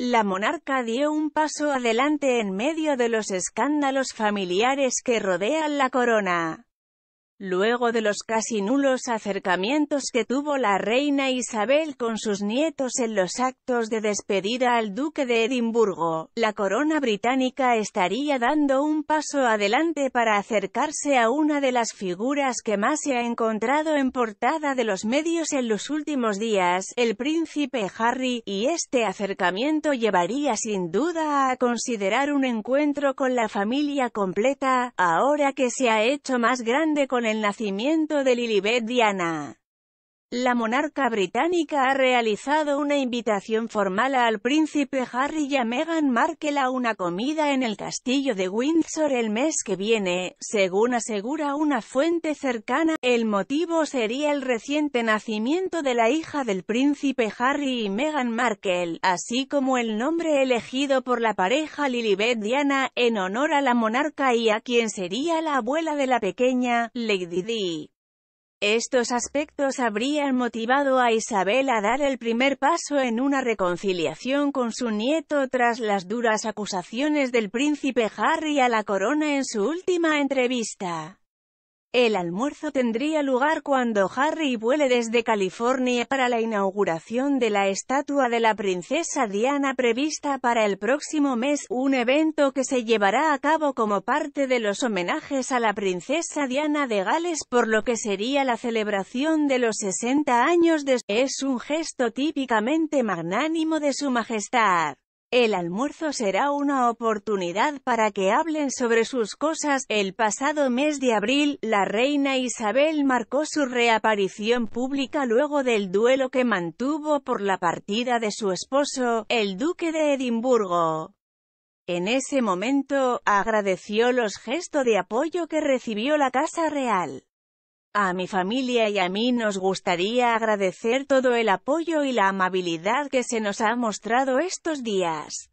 La monarca dio un paso adelante en medio de los escándalos familiares que rodean la corona. Luego de los casi nulos acercamientos que tuvo la reina Isabel con sus nietos en los actos de despedida al duque de Edimburgo, la corona británica estaría dando un paso adelante para acercarse a una de las figuras que más se ha encontrado en portada de los medios en los últimos días, el príncipe Harry, y este acercamiento llevaría sin duda a considerar un encuentro con la familia completa, ahora que se ha hecho más grande con el nacimiento de Lilibet Diana. La monarca británica ha realizado una invitación formal al príncipe Harry y a Meghan Markle a una comida en el castillo de Windsor el mes que viene, según asegura una fuente cercana, el motivo sería el reciente nacimiento de la hija del príncipe Harry y Meghan Markle, así como el nombre elegido por la pareja Lilibet Diana, en honor a la monarca y a quien sería la abuela de la pequeña, Lady Di. Estos aspectos habrían motivado a Isabel a dar el primer paso en una reconciliación con su nieto tras las duras acusaciones del príncipe Harry a la corona en su última entrevista. El almuerzo tendría lugar cuando Harry vuele desde California para la inauguración de la estatua de la princesa Diana prevista para el próximo mes, un evento que se llevará a cabo como parte de los homenajes a la princesa Diana de Gales por lo que sería la celebración de los 60 años de... Es un gesto típicamente magnánimo de su majestad. El almuerzo será una oportunidad para que hablen sobre sus cosas. El pasado mes de abril, la reina Isabel marcó su reaparición pública luego del duelo que mantuvo por la partida de su esposo, el duque de Edimburgo. En ese momento, agradeció los gestos de apoyo que recibió la Casa Real. A mi familia y a mí nos gustaría agradecer todo el apoyo y la amabilidad que se nos ha mostrado estos días.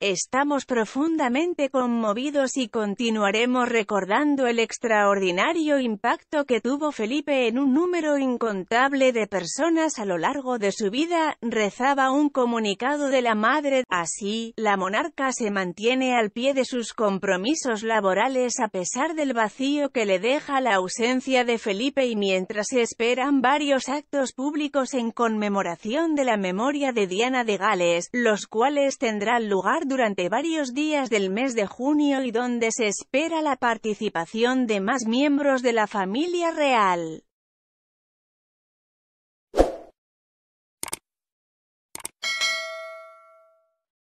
Estamos profundamente conmovidos y continuaremos recordando el extraordinario impacto que tuvo Felipe en un número incontable de personas a lo largo de su vida, rezaba un comunicado de la madre. Así, la monarca se mantiene al pie de sus compromisos laborales a pesar del vacío que le deja la ausencia de Felipe y mientras se esperan varios actos públicos en conmemoración de la memoria de Diana de Gales, los cuales tendrán lugar durante varios días del mes de junio y donde se espera la participación de más miembros de la familia real.